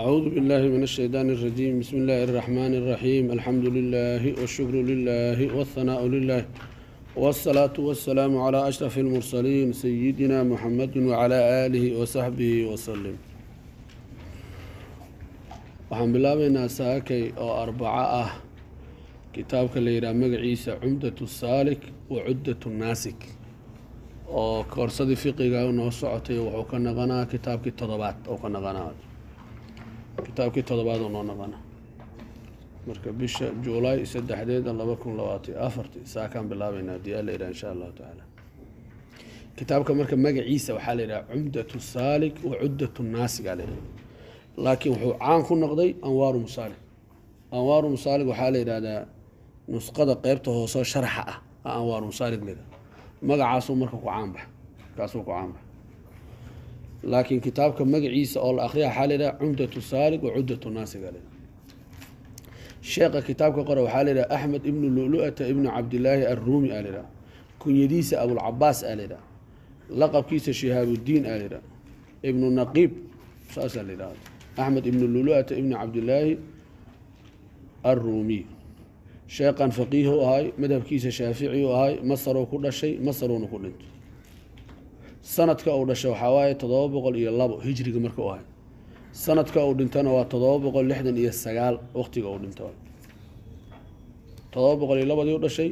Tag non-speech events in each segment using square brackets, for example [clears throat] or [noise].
أعوذ بالله من الشيطان الرجيم بسم الله الرحمن الرحيم الحمد لله والشكر لله والثناء لله والصلاة والسلام على أشرف المرسلين سيدنا محمد وعلى آله وصحبه وسلم waxaan bilaabaynaa saakay oo arbaco ah kitaabka la yidhaha magaciisa cumdatu saalik wa cuddatu naasik oo koorsadii fiqiga noo socotay wuxuu ka naqanaa kitaabkii toddobaad ka naqanaa kitaabkii todobaadoo noo noqona marka bisha julay saddexdeeda laba kun labaatan afarti saakan bilaabayna haddii alla yidhaha insha allahu tacaala kitaabka marka magaciisa waxaa la yidhaha cumdatu saalik wa cuddatu naasigaa la yidhaha laakiin wuxuu caan ku noqday anwaaru musaalig anwaaru musaalig waxaa la yidhahdaa nusqada qeybta hoosoo sharaxa ah anwaaru musaalig la yidhaha magacaasuu marka ku caanbax markaasuu ku caanbax laakiin kitaabka magaciisa oo la akriya waxaa layidhaha cumdatu saalig wa cudatu naasiga le sheekha kitaabka qore waxaa layidhaha axmed ibnu luluata ata ibnu cabdilaahi arruumi aa laydhaha kunyadiisa abulcabaas aa laydhaha laqabkiisa shihaabudiin aa laydhaha ibnu naqiib saasaa layidhahda axmed ibnu luluata ata ibnu cabdilaahi arruumiy sheekhan faqiih u ahay madhabkiisa shaafici u ahay masaruu ku dhashay masaruuna ku dhintay sanadka uu dhashay waxaa waaye toddoba boqol iyo labo hijriga marka u ahay sanadka uu dhintana waa toddoba boqol lixdan iyo sagaal waqtiga uu dhinto toddoba boqol iyo labadii u dhashay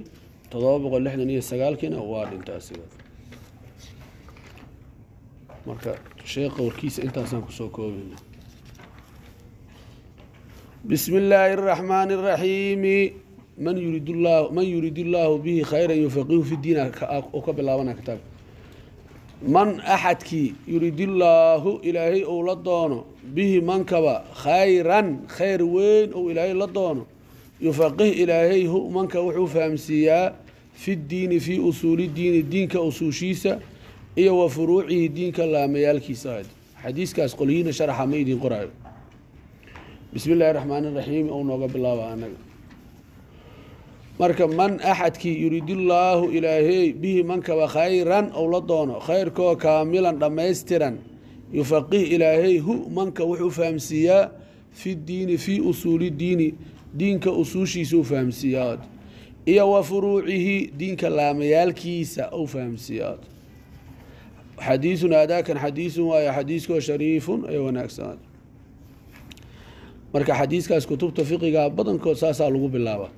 toddoba boqol lixdan iyo sagaalkiina waa dhinta asiga marka sheekha warkiisa intaasaan kusoo koobeyna bismi illaahi araxmaani araxiimi man yurid llah man yuriid illaahu bihi khayran yufaqihu fi diin ka bilaabanaa kitaabka man axadkii yuriidillaahu ilaahay uu la doono bihi mankaba khayran khayr weyn ou ilaahay la doono yufaqih ilaahay hu manka wuxuu fahamsiiyaa fiddiini fii usuuli diini diinka usuushiisa iyo wa furuucihi diinka laamayaalkiisa xadiiskaas qolyihiina sharaxa ma idin qoraayo bismi illaahi raxmaan iraxiim ou nooga bilaaba anaga marka man axadkii yuriid illaahu ilaahey bihi mankaba khayran ou la doono khayrkoo kaamilan dhammaystiran yufaqih ilaahey hu manka wuxuu fahamsiiyaa fi diini fii usuuli diini diinka usuushiisa u fahamsiiyaad iyo wa furuucihi diinka laamayaalkiisa ou fahamsiiyaad xadiisun aadaakan xadiisun waayo xadiiskoo shariifun ee wanaagsanaad marka xadiiskaas kutubta fiqiga badankood saasaa lagu bilaaba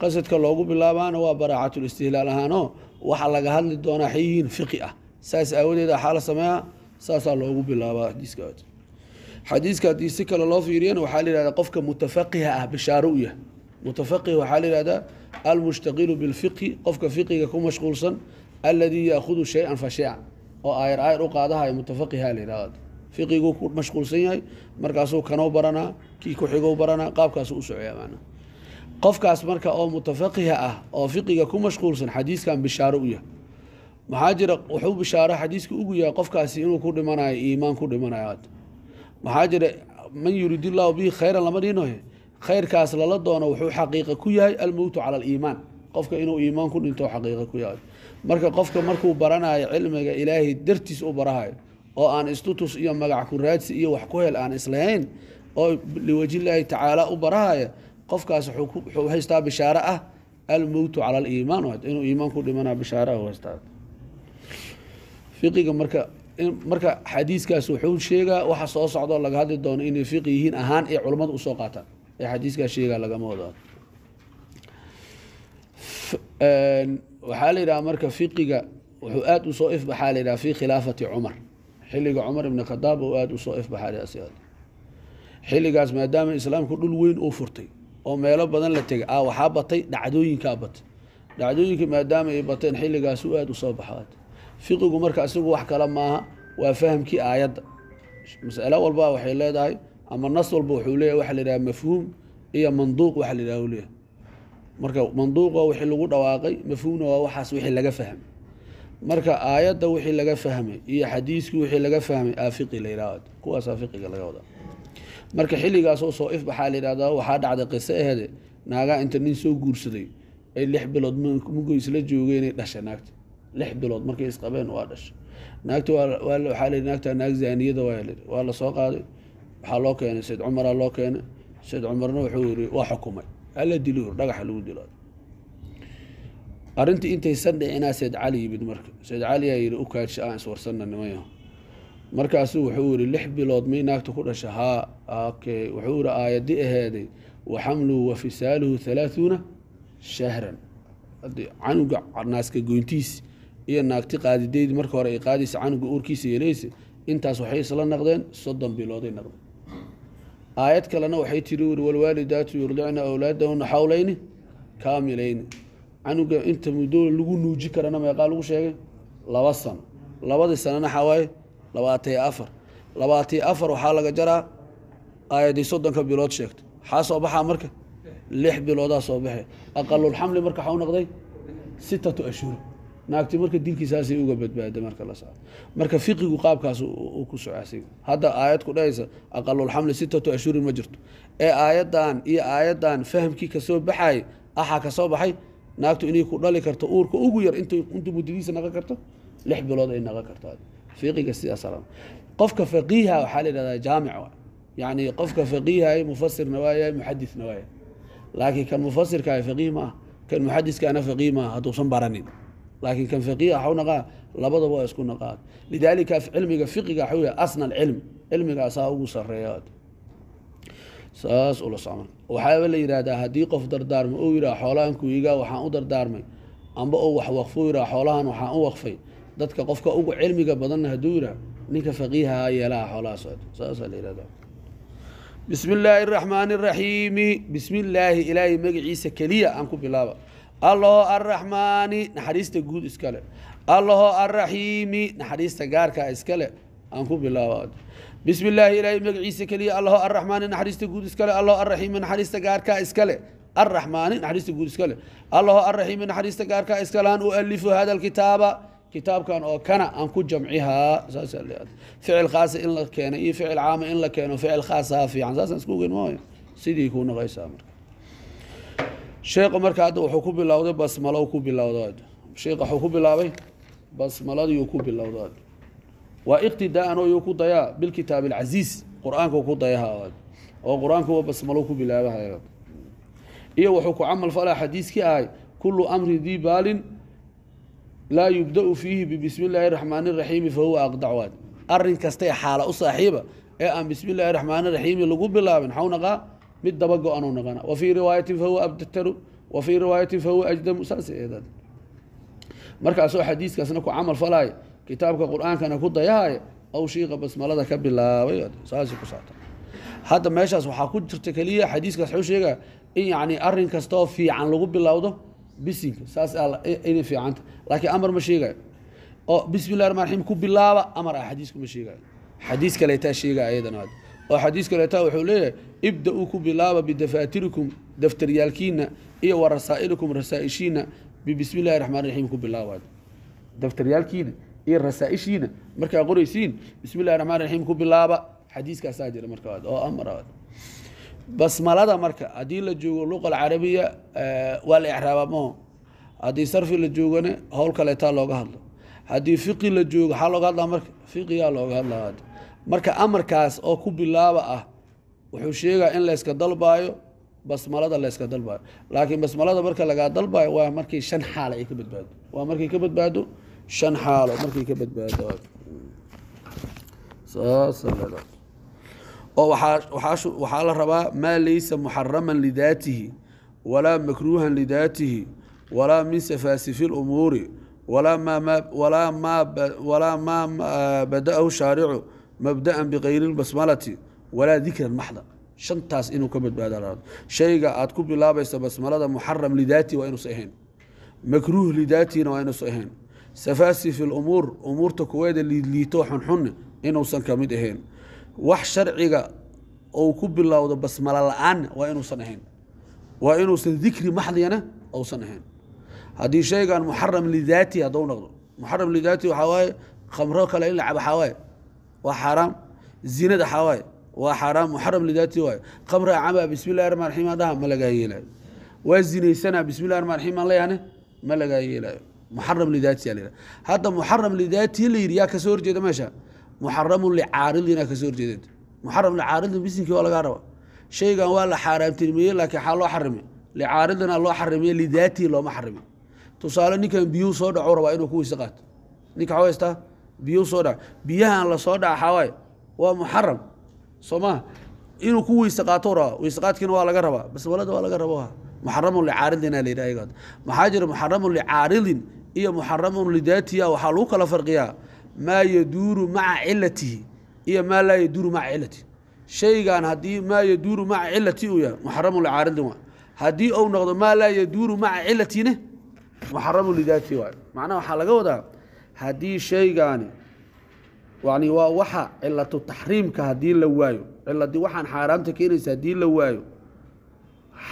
qasadka loogu bilaabaana waa baraacatul istihlaal ahaanoo waxaa laga hadli doonaa xayiin fiqi ah saas aawadeed axaa ah, la sameeya saasaa loogu bilaabaa xadiiska xadiiska haddii si kale loo fiiriyana waxaa la yihahdaa qofka mutafaqiha ah bishaaro u yahay mutafaqih waxaa la yihahdaa almushtaqilu bilfiqhi qofka fiqiga ku mashquulsan aladii yaahudu shay-an fa shay-a oo aayar aayar u qaadahaya mutafaqiha la yihahda fiqiguu ku mashquulsan yahay markaasuu kanoo baranaa kii ku xigou baranaa qaabkaasu u socoyaa maanaa qofkaas marka oo mutafaqiha ah oo fiqiga ku mashquulsan xadiiskan bishaaro u yahay maxaa jira wuxuu bishaaro xadiiska ugu yahay qofkaasi inuu ku dhimanayo iimaan ku dhimanayo maxaa jira man yuriid illaahu bihi khayran lama dhinohe khayrkaas lala doono wuxuu xaqiiqa ku yahay almowtu cala aliimaan qofka inuu iimaan ku dhinto xaqiiqa ku yahay marka qofka markuu baranayo cilmiga ilaahay dartiis u barahayo oo aan istutus iyo magac ku raadsi iyo wax ku hel aan islahayn oo liwajillaahi tacaala u barahaya qofkaas wuxuu haystaa bishaare ah almowtu cala aliimaan inuu iimaan ku dhimanaa bishaare ah haystaa fiqiga marka marka xadiiskaas wuxuu sheegaa waxa soo socdoo laga hadli doono inay fiqi yihiin ahaan ee culammadu usoo qaataan ee xadiiskaas sheegaa lagama wadaao waxaa la yidhaha marka fiqiga wuxuu aada usoo ifbaxaa la yidhaha fi khilaafati cumar xilliga cumar ibni khadaab oo aada usoo ifbaxaa xilligaas maadaama islaamku dhul weyn uu furtay oo meelo badan la tegay a ah, waxaa batay dhacdooyinkaa batay dhacdooyinka maadaama ay bateen xilligaas u u soo baxo fiqigu marka isagu wax kale maaha waa fahamkii aayadda masalo walba waxay leedahay ama nas walba wuxuu leeyahy waxa la yidhaha mafhuum iyo manduuq waxa la yidhaha leeyahay marka manduuq waa wixii lagu dhawaaqay mafhuumna waa waxaas wixii laga fahmay marka aayadda wixii laga fahmay iyo xadiiskii wixii laga fahmay aafiqi la yidhaahd kuwaas aafiqiga laga wadaa marka xilligaas oo soo if waxaa la yidhahdaa waxaa dhacday qise ahede naagaa inta nin soo guursaday ay lix bilood mugo isla joogeenay dhashay naagta lix bilood markay isqabeen waa dhashay naagta waxaa la naagta naag zaaniyada waa la soo qaaday waxaa loo keenay sayd cumaraa loo keenay sayd cumarna wuxuu yiri waa xukumay alla dili dhagaxa lagu dilo arintii intaysan dhicinaad ah, sayd cali yimid marka sayd cali aa yii u kaadsha aan iswarsana niman markaasu wuxuu yihi lix bilood may naagta ku dhasha haa okay wuxuu yihi aayadii aheeday wa xamluhu wa fisaaluhu halaahuuna shahran canuga naaska goyntiis iyo naagti qaadideydi marka hore ay qaadaysa canuga uurkiisa yeelaysa intaas waxay isla naqdeen soddon bilooday naqdeen aayad kalena waxay tiri wuri walwaalidaatu yurdicna awlaadahuna xawlayni kaamilayni canuga inta muddo lagu nuuji karana meeqaa lagu sheegay laba sano labadii sanana xawaaye labaatan iyo afar labaatan iyo afar waxaa laga jaraa aayadii soddonka bilood sheegtay maxaa soo baxaa marka lix biloodaa soo baxee aqalulxamli marka waxau noqday sitatu ashhur naagti marka dilkiisaasay uga badbaada marka la socdo marka fiqigu qaabkaas ku socasay hadda aayad ku dhahaysa aqalulxamli sitatu ashhurin ma jirto ee aayaddan iyo aayaddan fahamkii kasoo baxay axaa kasoo baxay naagtu inay ku dhali karto uurka ugu yar intu muddadiisa naqan karto lix bilood ay naqan karto fiqiga sidaas qofka faqiiha waxaa la yidhahdaa jaamic yacni qofka faqiiha mufasirna waaya muxadisna waaya laakiin kan mufasirka faqiih ma kan muxadiskaana faqiih ma hadduusan baranin laakiin kan faqiih waxu naqaa labadaba waa isku naqaa lidaalika cilmiga fiqiga waxuu yahay asna alcilm cilmigaasaa ugu sareeya saas ula socma waxaaba la yidhaahdaa haddii qof dardaarmo ou yidhaha xoolahan kuwigaa waxaan u dardaarmay amba ou wax waqfu yidhaha xoolahan waxaan u waqfay dadka qofka ugu cilmiga badanna hadduu yidhah ninka faqiiha a yeelaha xoolahaas saasaa la yihahda bismi illaahi araxmaani araxiimi bismi illaahi ilaahay magaciisa keliya aan ku bilaaba allaho arraxmaani naxariista guud iskale allaho arraxiimi naxariista gaarkaa ah iskale aan ku bilaaba bismi illaahi ilaahay magaciisa keliya allaho arraxmaani naxariista guud iskale allaho arraxiimi naxariista gaarkaa ah iskale arraxmaani naxariista guud iskale allaho arraxiimi naxariista gaarkaa ah iskale aan u alifu hada alkitaaba kitaabkan oo kana aan ku jamcihaa ficil khaasa in la keeno iyo ficil caama in la keeno ficil khaasaha fiican saasaan iskuogen maayo sidii kuu noqaysaa marka sheekhu marka hadda wuxuu ku bilowday basmalo ku bilowda sheekh wuxuu ku bilaabay basmaladiyuu ku bilowda waa iqtidaa'an oo ku dayaa bilkitaab alcasiis qur-aanka ku dayaha oo qur-aankuwa basmalo ku bilaabahay iyo wuxuu ku camal falaa xadiiskii ahay kullu amri dii baalin laa yubda fiihi bbismi illaahi raxmaan raxiimi fahuwa aqdacwaad arin kastae xaala u saaxiiba ee aan bismi illaahi raxmaan raxiimi lagu bilaabin xaw naqaa mid daba go-anuu naqana wa fii riwaayatin fahuwa abdataru wa fii riwaayatin fahuwa ajdamu saas eedaan markaasoo xadiiskaasna ku camal falaayo kitaabka qur-aankana ku dayahaya ow basmalada ka bilaabay saas ku saabta hadda meeshaas waxaa ku jirta keliya xadiiskaas wuxuu sheegaa in yacni arin kastoo fiican lagu bilowdo bisinka saas inay fiicanta laakiin amar ma sheegayo oo bismi llahi raman raxiim ku bilaaba amar ah xadiisku ma sheegayo xadiis kaleetaa sheega ayadana oo xadiis kaleetaa wuxuu leeyahay ibda-uu ku bilaaba bidafaatirikum daftaryaalkiina iyo wa rasaa'ilikum rasaa'ishiina bibismi illahi raxmaan raxiim ku bilaaba daftaryaalkiina iyo rasaa'ishiina markaa qoraysiin bismi illahi raxmaan raxiim ku bilaaba xadiiskaasaa jira markaa oo amar ah basmalada marka haddii la joogo luqa alcarabiya eh, waa la ecraaba maho haddii sarfi la joogana howl kaleetaa looga hadlo haddii fiqi la joogo xaa looga hadlaa marka fiqiyaa looga hadlaa marka amarkaas oo ku bilaaba ah wuxuu sheegaa in layska dalbaayo basmalada layska dalbaayo laakiin basmalada marka lagaa dalbaayo waa markii shan xaalo ay ka badbaado waa markay ka badbaado shan xaalo markay ka badbaado oo waxaa la rabaa maa laysa muxaraman lidaatihi walaa makruuhan lidaatihi walaa min safaasifi lumuuri walaa maa bada'ahu shaaricu mabdaan bikayri lbasmalati walaa dikran maxda shantaas inuu ka badbaada shayga aad ku bilaabaysa basmalada muxaram lidaatihi waa inuusa ahayn makruuh lidaatihina waa inuusa ahayn safaasif اlumuur umuurta kuweeda liidliito xunxunne inuusan ka mid ahayn wax sharciga uu ku bilowdo basmalo la-aanna waa inuusan ahayn waa inuusan dikri maxdiyana ousan ahayn haddii shaygan muxaram lidaati hadduu noqdo muxaram lidaati waxaa waaye khamro kale in la cabo waxaa waaye waa xaaraam zinada waxaa waaye waa xaaraam muxaram lidaati waaye khamra cama bismi rahmaan raxiim aan ma lagaa yeelayo waa zinaysanaa bismi illahi rahmaan raxiim aan leeyahane ma lagaa yeelayo muxaram lidaati yaa la yidhaha hadda muxaram lidaati la yidhi yaa kasoo horjeeda meesha muxaramun licaaridina kasoo horjeedant muxaram licaaridin bisinki waa lagaa raba shaygan waa la xaaraamtirmeeyey laakiin xaa loo xarime licaaridina loo xarimiye lidaatihi looma xarime tusaale ninkan biyuu soo dhaco rabaa inuu ku qaato ninka waxa haystaa biyuu soo dhaco biyahan la dhaca xawaaye waa muxaram soo inuu ku weyse qaato rabaa weyse waa laga rabaa basbalada waa laga raba muxaramun licaaridina layidhaha yagaad maxaa jira muxaramun licaaridin iyo muxaramun lidaatiya waxaa lagu kala farqiyaa maa yaduuru maca cilatihi iyo maa laa yaduuru maca cilatihi shaygan haddii maa yaduuru maca cilati uu yahay muxaramu licaaridin waay haddii uu noqdo maa laa yaduuru maca cilatine muxaramu lidaati waay macnaha waxaa laga wadaa haddii shaygaani yani waa waxa cilatu taxriimka haddii la waayo ciladi waxaan xaaraamta keenaysa haddii la waayo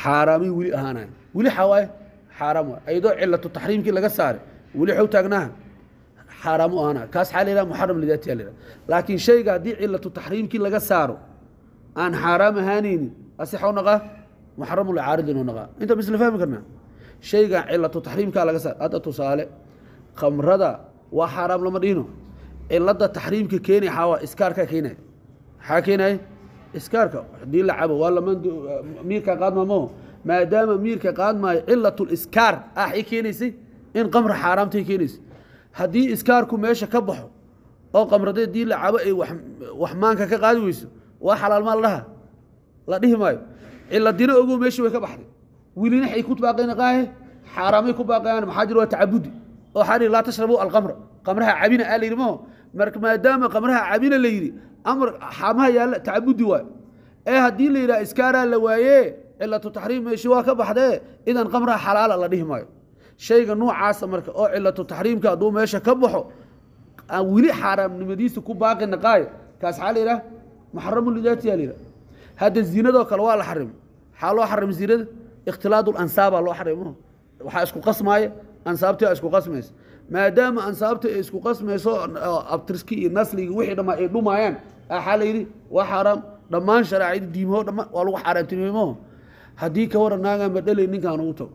xaaraami weli ahaanayo weli xawaay xaaraam waay ayadoo cilatu taxriimkii laga saaray weli xow taagnaaha xaaraam u aana kaas aa laha muxaram lidaatiha laha laakiin shayga haddii cilatu taxriimkii laga saaro aan xaaraam ahaanaynin asixau naqaa muxaramu lacaaridinu naqaa inta ma isla fahmi karnaa shayga cilatu taxriimkaa laga saaro hadda tusaale khamrada waa xaaraam lama dhiino cilada taxriimka keenay waa iskaarkaa keenay maxaa keenay iskaarka hadii la cabo waa lamaan miirka qaadmaamo maadaama miirka qaadmaayo cilatu liskaar ah i keenaysay in qamra xaaraamtay keenaysay haddii iskaarku meesha ka baxo oo qamrada dii la cabo ay wax maanka ka qaadi weyso waa xalaalmaa la dhaha la dhihi maayo ciladina ogow meeshii way ka baxday wilina ay ku baaqaynaqaahe xaaraamay ku baaqayaan maxaa jir waa tacabudi oo waxaa laa tashrabuu alqamra qamraha cabina aa la yidhi maho marka maadaama qamraha cabina la yidhi amar xaamaha yaalla tacabudi waayo ee haddii la yidhaha iskaaraa la waayee cilatu taxriim meeshii waa ka baxdee idan qamraha xalaala la dhihi maayo shayga noocaasa marka oo cilatu taxriimka hadduu meesha ka baxo aan weli xaaraamnimadiisa ku baaqi naqaayo kaas xaa layidhaha muxaramu lidaatiyaa layidhaha hadda zinadoo kale waa la xarimay maxaa loo xarim zinada ikhtilaad lansaabaa loo xarimo waxaa isku qasmaaya ansaabtia isku qasmaysa maadaama ansaabta ay isku qasmayso abtirski iyo nasligi wixii dhammaa ay dhumaayaan axaa ah layidhi waa xaaraam dhammaan sharaacid diimaho dhammaan waa lagu xaaraamtinimaho haddii ka waran naagaan ma dhalay ninkaan ugu tago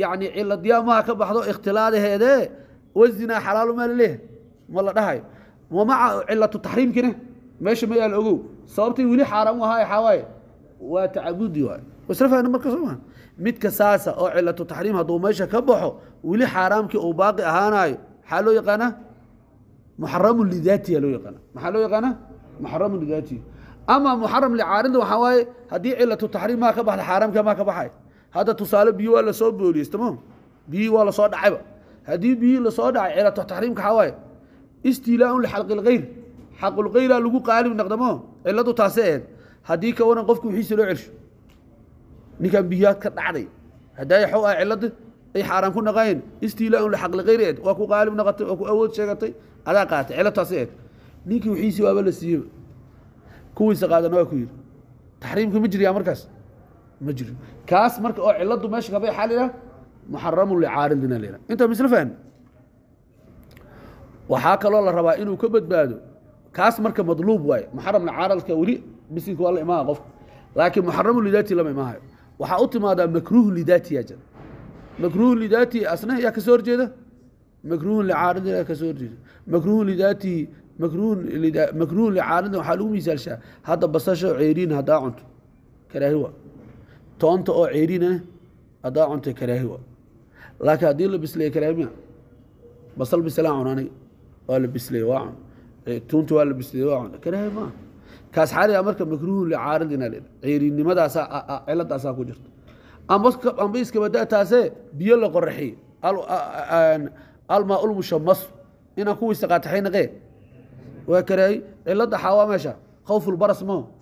yani ciladyaa maha ka baxdo ikhtilaadeheede wazinaa xalaalu maa laleeyahay ma la dhahayo wamaca cilatu taxriimkina meesha ma yaal ogow sababtay weli xaaraan u ahaa waxaa waa tacabudi waay waslafahna marka soo maa midka saasa oo cilatu taxriim hadduu meesha ka baxo weli xaaraamkii uu baaqi ahaanayo maxaa loo yaqaanaa muxaramun lidaatiya loo yaqaana maxaa loo yaqaanaa muxaramun lidaatiya ama muxaram licaarida waxaa waaye haddii cilatu taxriim maa ka baxda xaaraamka maa ka baxay hadda tusaale biyo waa lasoo booliyestamo biyihii waa lasoo dhacayba haddii biyihii lasoo dhacay cilato taxriimka waxaa waaye istilaaun lixalqilkayr xaqulkayraa lagu qaalib naqdamo ciladu taase eed haddii ka waran qofku wixiisa loo celsho ninkan biyaad ka dhacday haddaay xow ah ciladi ay xaaraan ku naqaayeen istilaaun lixaqlkhayr eed waa ku qaalib naqatay waa ku awood sheegatay adaa qaatay cilad taase eed ninkii wixiisii waaba la siiyeba kuwiisa qaadana waa ku yidhi taxriimka ma jiryaa markaas ma jiro kaas marka oo ciladu meesha kaba xal ila muxaramu licaaridin leena inta misla fahn waxaa kaloo la rabaa inuu ka badbaado kaas marka madluub waaye muxaram licaaradka weli bisinka waa la imaa qofka laakiin muxaramu lidaati lama imaahayo waxaa u timaadaa makruuhu lidaati yaa jira makruuhu lidaati asna yaa ka soo horjeeda makruuhun licaaridin yaa ka soo horjeeda makruuhun lidaatihi makruuhun licaaridin waxaa lagu miisaalshaa hadda basasho ceeriin haddaa cunto karaahi waa toonta oo ceyrina haddaa cuntay karaahi wa laakiin haddii la bisleye karaahimiya basal bislaan cun aniga waa la bisleye waa cun eh, tuunta waa la bisleye waa cun karaahi maaha kaas xaalida marka makruuhu licaarad inaa leeda ceyriinimadaasaa ciladaasaa ku jirta amba iskabadaataasee biyo la qoraxiyey almaa ulmushamas inaan kuwiisa qaataxay waa karaahi cilada xaawaa meesha khawfulbaras moo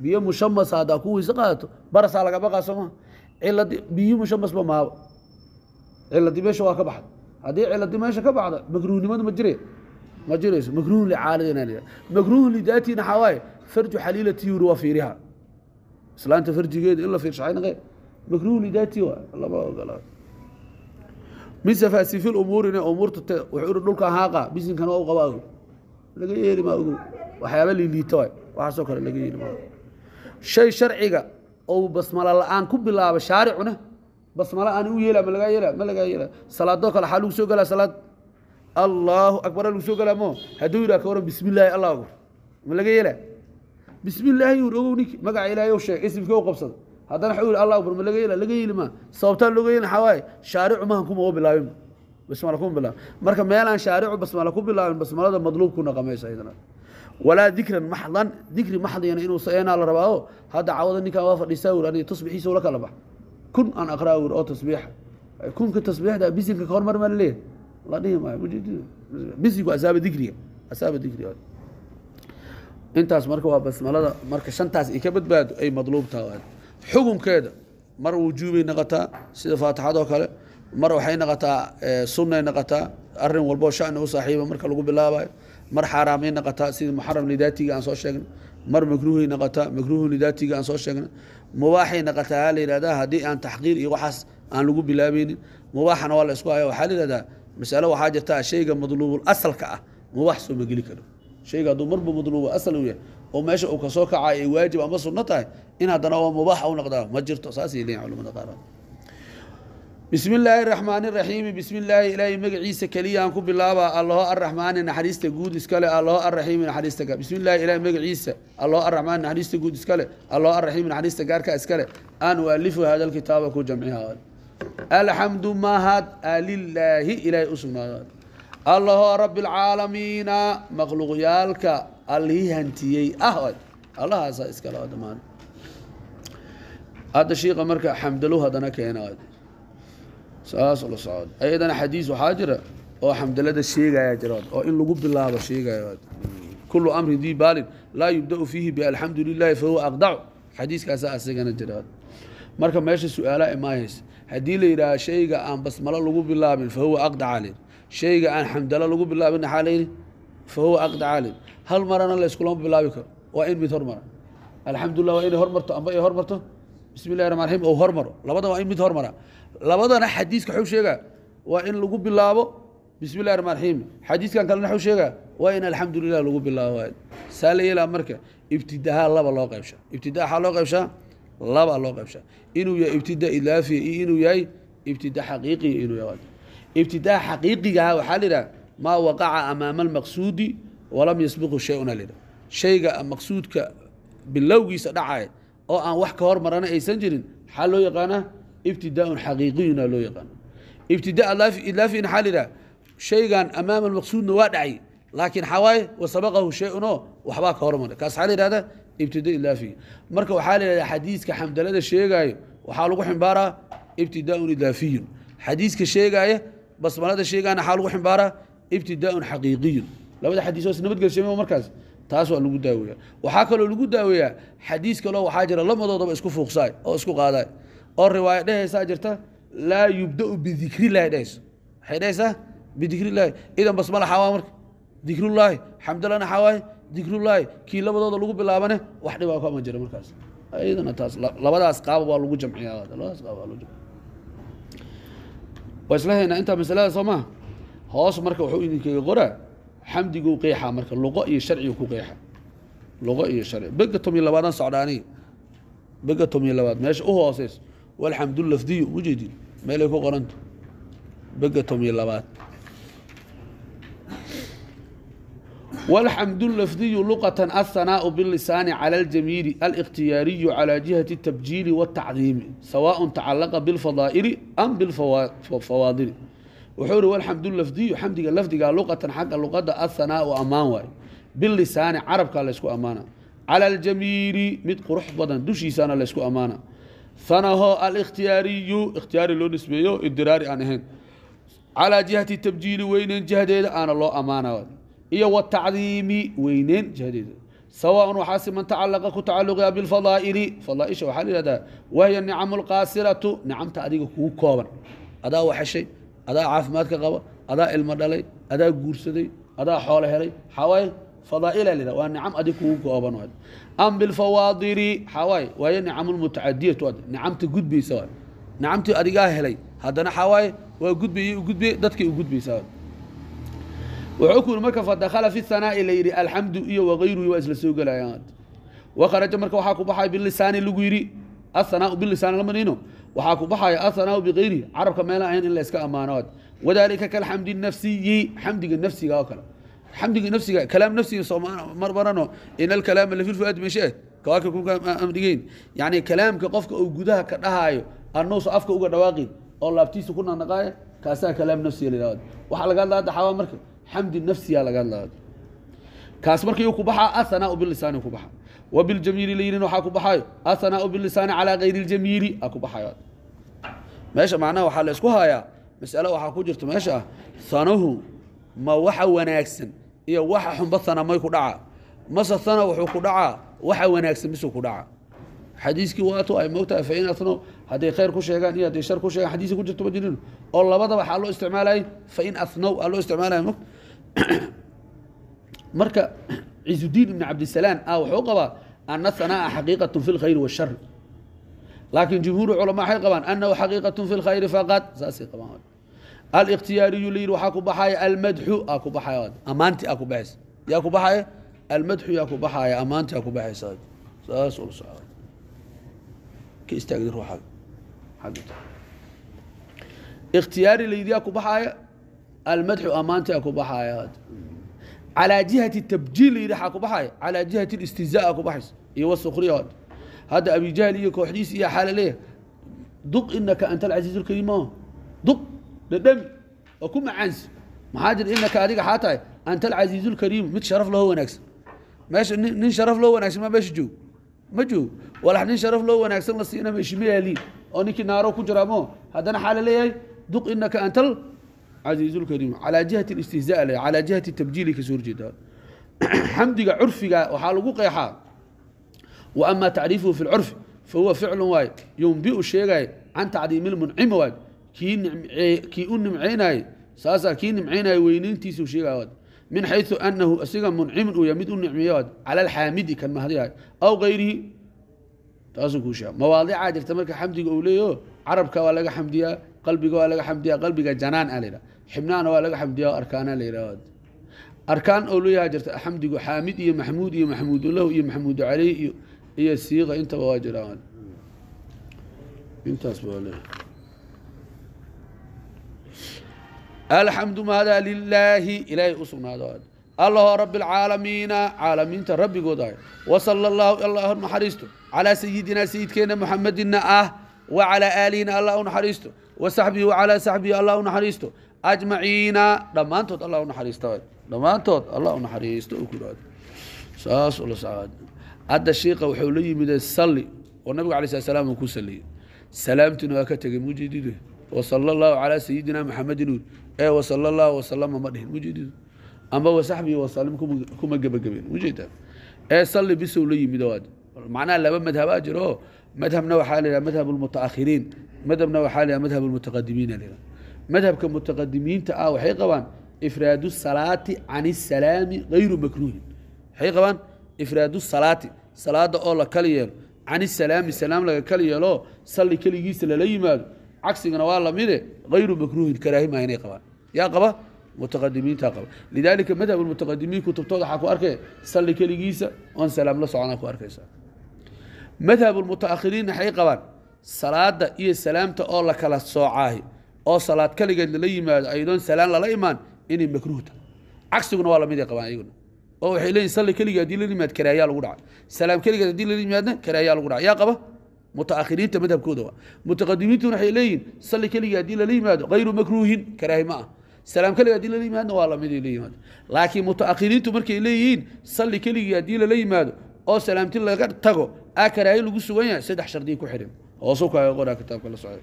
biyo mushamasa haddaa kuwiisa qaadato barasaa laga baqaa sooma ciladi biyo mushamasba maaba ciladi meesha waa ka baxda haddii ciladi meesha ka baxda makruuhnimadu ma jire ma jirayso makruuhun licaalida inaan idhaha makruuhun lidaatiin waaye farju xaliilati yuri waa fiiriha islaanta farjigeeda in la fiirshacayna qeyr makruuhun lidaatii waa lama ogolaa mise faasifil umuurina umuurta wuxuu ihi dhulkan haaqa bisinkan u qabaa laga yeeli maa ogow waxyaaba liiliita waay waxaasoo kale laga yeeli maa shay sharciga ou basmalo la-aan ku bilaaba shaaricuna basmalo aan u yeela ma lagaa yeela ma lagaa yeela salaadoo kale xaa lagu soo gelaa salaad allaahu akbara lagu soo gelaa mo hadduu yidhaha ka waran bismi allah akbar ma laga yeela bismi illaahi ogow ninki magaca ilaahay sheeg ismka u qabsada haddana waxa yidhi allah akbar ma laga yeela laga yeeli maa sababtaan looga yeelin waxaa waaye shaaricu mahan kuma bilaabin basmalo kuma bilaabin marka meel aan shaaricu basmalo ku bilaabin basmalada madluubkuna qamaysa iyadana walaa dikran maxdan dikri maxdigana inuusanaa la rabaao hadda cawada ninkaa waa fadhiisaa wl anig tasbixiisa ula kala bax kun aan aqraa wil oo tasbiixa kunka tasbiixda bisinka ka hormar ma laleeyahay la dhihi maayo bisinku asaaba dikriga asaaba dikriga intaas marka waa basmalada marka shantaas i ka badbaado ay madluubtaha xugumkeeda mar wujuubay noqotaa sida faatixadoo kale mar waxay noqotaa eh, sunnay noqotaa arin walboo shacni u saaxiiba marka lagu bilaabayo mar xaaraamay noqotaa sida muxaram lidaatiga aan soo sheegno mar makruuhay noqotaa makruuhu lidaatiga aan soo sheegno mubaaxay noqotaa waa la yidhahdaa haddii aan taxqiir iyo waxaas aan lagu bilaabaynin mubaaxana waa la isku haya waxaa la yidhahdaa masalo waxaa jirtaa ah, shayga madluubul asalka ah mubaax sooma geli karo shayga hadduu marba madluubu asal u yahay oo meesha uu kasoo kacaa ee waajib ama sunno tahay in haddana waa mubaax u noqdaa ma jirto saasay leeyihin culamada qaarkood bism illaahi raxmaan raxiimi bismi illaahi ilaahay magaciisa keliya aan ku bilaaba allaho araxmaani naxariista guud iskale allaho araxiimi naxariista gaar bismi illahi ilahay magaciisa allaho araxmaani naxariista guud iskale allaho araxiimi naxariista gaarka iskale aan ualifu hada lkitaaba ku jamciya alxamdu mahad alilaahi ilaahay u sugnaada allaho rabi alcaalamiina makhluuqyaalka allihii hantiyey ah allahaasaa iskale dhamaan hadda shiiqa marka xamdalu hadana keena saasoo la socod ayadana xadiis waxaa jira oo xamdalada sheegaya jira oo in lagu bilaabo sheegaya kullu amri dii baalin laa yubda'u fiihi bialxamdu lilahi fahuwa aqdacu xadiiskaasaa asagana jira marka meesha su-aalaa imaanaysa haddii la yidhaaha shayga aan basmalo lagu bilaabin fahuwa aqdaca lin shayga aan xamdalo lagu bilaabin maxaa layidhi fahuwa aqdaca hal marana layskulama bilaabi karo waa in mid hormara alxamdulilah waa inay hormarto amba ay hormarto bismi llahi ramaan raxiim ou hormaro labada waa in mid hormara labadana xadiiska wxuu sheegaa waa in lagu bilaabo bismi اllahi raحman raxiim xadiiskan kalena wxuu sheegaa waa in alxamdu lilah lagu bilaabo saa la yeelaa marka ibtidahaa laba loo qaybshaa ibtida waxaa loo qaybshaa laba loo qaybshaa inuu yahay ibtida idaafiya iyo inuu yahay ibtida xaqiiqiya inuu yahay ibtidaa xaqiiqigaha ah waxaa layidhaha maa waqaca amaama almaqsuudi walam yasbiqu shay-un alidha shayga maqsuudka bilowgiisa dhacaya oo aan wax ka hormarana aysan jirin maxaa loo yaqaanaa ibtidaaun xaqiiqiyuna loo yaqaan ibtidaa laafina xaa lidhaha shaygan amaama almaqsuudna waa dhacay laakiin xawaaye wa sabaqahu shay-unoo waxbaa ka hormaray kaas waxaa la yidhahdaa ibtidaa laafiya marka waxaa la yidhahdaa xadiiska xamdalada sheegaayo waxaa lagu ximbaaraa ibtidaaun ilaafiyun xadiiska sheegaaya basmalada sheegaana waxaa lagu ximbaaraa ibtidaaun xaqiiqiyun labada xadiis hoos nabadgelsheema markaas taas waa lagu daaweeyaa waxaa kaloo lagu daaweeyaa xadiis kaloo waxaa jira lamadoodaba isku fuuqsaay oo isku qaadaay oo riwaayo dhehaysaa jirta laa yubdau bidikrilahi dhehayso maxay dhehaysaa ah? bidikrilahi idan basmala xawaa marka dikrullaahi xamdalana xawaaye dikrullaahi kii labadooda lagu bilaabane wax dhibaa ku aman jira markaas iyadana taas labadaas qaab waa lagu jamciyaa labadaas waa lagu jamciyaa waa isla intaa masalada soo maaha hoos marka wuxuu idinkaga qoraa xamdiguu qeexaa marka luqo iyo sharcigu ku qeexa luqo iyo sharci bega tomiyo labaadan socda bega tomiyo labaad meesha u hooseyso walxamdu lafdiyu uma jeedin meelay ku qoranto bega tomiyo labaad walxamdu lafdiyu luqatan ahanaaءu bilisaani cala aljamiili alikhtiyaariyu calaa jihati اtabjiili waاtacdiimi sawaaء tacalaqa bilfadaa'ili am bilfawaadili wuxuu ihi walxamdu lafdiyu xamdiga lafdiga luqatan xagga luqadda ahanaaءu ammaan waayo bilisaani carabkaa laysku ammaana cala aljamiili mid qurux badan dushiisaana laysku ammaana hanaho alikhtiyaariyu ikhtiyaari loo nisbeeyo idiraari aan ahayn calaa jihati tabjiili weyneyn jihdeeda aana loo ammaana iyo watacdiimi weyneyn jihdeeda sawaaء waxaasi man tacalaqa ku tacaluqya bifadaa'ili fadaaisha waxaa lahahdaa wahiya nicamu lqaasiratu nicamta adiga kuu kooban adaa waxeshay adaa caafimaadka qaba adaa ilmo dhalay adaa guursaday adaa xoolo helay xaaway fadaa'ila lida waa nicam adig kugu goobanood am bilfawaadiri xawaaye waaye nicam lmutacadiyatu ad nicamta gudbaysa waay nicamtii adigaa helay haddana xawaaye waa gudbayay u gudbay dadkay u gudbaysaa wuxuu ku yidhi marka fadakhala fi hanaa'i la yidhi alxamdu iyo wakayruhi waa isla soo gelayaan wakharaja marka waxaa ku baxay bilisaani lagu yidhi athanaau bilisaani lamadhiino waxaa ku baxaya athanaau bikayrihi carabka meela ahayn in la iska ammaano xamdigii nafsiga kalaam nafsiga soomaa mar barano in alkalaama lafi fuaad meshaad kawaaka kuamdigeyn yacni kalaamka qofka uu gudaha ka dhahaayo annuusa afka uga dhawaaqin oo laabtiisa ku naqnaqaaya kaasaa kalaam nafsiga la yidhahdo waxaa laga hadlaa hadda xawaa marka xamdi nafsiga laga hadlaa kaas marka yuu ku baxaa athanaau bilisaani ku baxa wa biljamiili la yidhin waxaa ku baxaayo athanaau bilisaani calaa gayri ljamiili aa ku baxaayo meesha macnaha waxaa la isku haayaa masalo waxaa ku jirta meesha ah sanuhu ma waxa wanaagsan iyo waxa xunba may ku dhacaa mase wuxuu ku dhacaa waxa wanaagsan misuu ku dhacaa xadiiskii waato ay moogtahay fain hadday khayr ku sheegaan iyo hadday shar ku sheegaan xadiisi ku jirto ma jirin oo labadaba waxaa loo isticmaalayay fain ahnow aa loo isticmaalaya mo [coughs] marka ciizudiin [coughs] ibni cabdisalaam ah wuxuu qabaa ana hanaa'a xaqiiqatun fi lkhayri washari laakiin jumhuuru culamaa waxay qabaan anahu xaqiiqatun fi lkhayri faqad saasay qabaan الاktiyaariyu lyidhi waxaa ku baxaya almadxu aa ku baxay amaanti aa ku baxaysa yaa ku baxaya almadxu yaa ku baxaya amaanti aa ku baxaysa saas ula socda ka istaagdi ruuxaga xagita layidhi yaa ku baxaya almadxu amaanti aa ku baxaya calىa jihati tabjiil layidhi xaa ku baxaya calىa jihati اlistiza aa ku baxaysa iyo wsukriya hadda abijahl iyo kooxdiis iyo xaala leeyahay duq inaka anta alcaziiz اlkarimo duq dhadhami oo ku macaansi maxaa jir inaka adiga xaa tahay anta alcasiizulkariimu mid sharaf loo wanaagsan meesha nin sharaf loo wanaagsan ma meesha joog ma joog walax nin sharaf loo wanaagsan la siina meeshi ma yaaliin oo ninkii naaro ku jiraamo haddana xaa la leeyahay duq inaka anta alcasiizulkariimu calaa jihati alistihzaa calaa jihati tabjiili kasoo horjeedaa xamdiga [clears throat] curfiga waxaa lagu qeexaa wa amaa tacriifuhu fi lcurfi fahuwa ficlun waay yumbiu sheegay can tacriimi lmuncima waay kii u nimcaynay saasaa ah kii nimcaynay weynayntiisu sheegay min xayu anahu asiga muncimin uu yahay mid u nicmeeyo cala kan mahdiyahay aw ayrihi taasuu kuu sheega mawaadicaa jirta marka xamdiga uu leeyaho carabka waa laga xamdiyaa qalbiga waa laga xamdiyaa qalbiga janaan a laydhaha xibnaana waa laga xamdiyaa arkaana la yidhahd arkaan oo leeyaha jirta xamdigu xaamid iyo maxmuud iyo maxmuudulahu iyo maxmuudu caleyh iyo iyo siiqa intaba waa jiraa intaas baa leeyahay alxamdu maadaa lilaahi ilaahay u sugnaado allaho rabi alcaalamiina caalamiinta rabbigooda ahy wasala allahu allah naxariisto calaa sayidina sayidkeenna muxamedina ah wa calaa aalihina allah u naxariisto wa saxbihi wacalaa saxbihi allah u naxariisto ajmaciina dhammaantood allah u naxariista dhammaantood allah u naxariisto ku idhahdo saas wuxuu la yimid salli oo nabiga alay slat slam uu ku saliyey salaamtiina waa ka tegey mujeedide wasala allahu calaa sayidina maxamedin ee wasala allahu wasalama ma dhihin mujeedidu amba wasaxbii wasalim kuma gebagabeen mujeedaa ee salli bisow la yimid waad macnaha laba madhabaa jiro madhabna waxaa la yidhaha madhab almutaakhiriin madhabna waxaa la yidhaha madhab almutaqadimiina la yidhaha madhabka mutaqadimiinta ah waxay qabaan ifraadu salaati can isalaami gayru makruuhin waxay qabaan ifraadu salaati salaada oo la kali yeelo can isalaami salaam laga kali yeelo salli keligiisa lala yimaado cagsigana waa lamide gayru makruuhin karaahi maa inay qabaan yaa qaba mutaqadimiintaa qaba lidaalika madhab mutaqadimiin kutubtooda waxaa ku arkay salli keligiisa oon salaam la soconaa ku arkaysaa madhab lmutaakhiriin maxay qabaan salaada iyo salaamta oo la kala soocaahi oo salaad kaligeed lala yimaado ayadoon salaan lala imaan inay makruuh tahay cagsiguna waa lamid ay qabaan ayaguna oo waxay leeyihin salli keligeed haddii lala yimaad karaayaa lagu dhaca salaam keligeed haddii lala yimaadna karaayaa lagu dhaca yaa qaba mutaakhiriinta madhabkooda waa mutaqadimiintu waxay leeyihin salli keligeed haddii lala yimaado hayru makruuhin karaahi ma ah salaam keligii hadii lala yimaadna waa lamid la yimaado laakiin mutaakhiriintu markay leeyihiin salli keligii haddii lala yimaado oo salaamti laga tago a karaayo lagu sugan yahay saddex shardiyi ku xidhin hoosu kaaga qoraa kitaabka la socda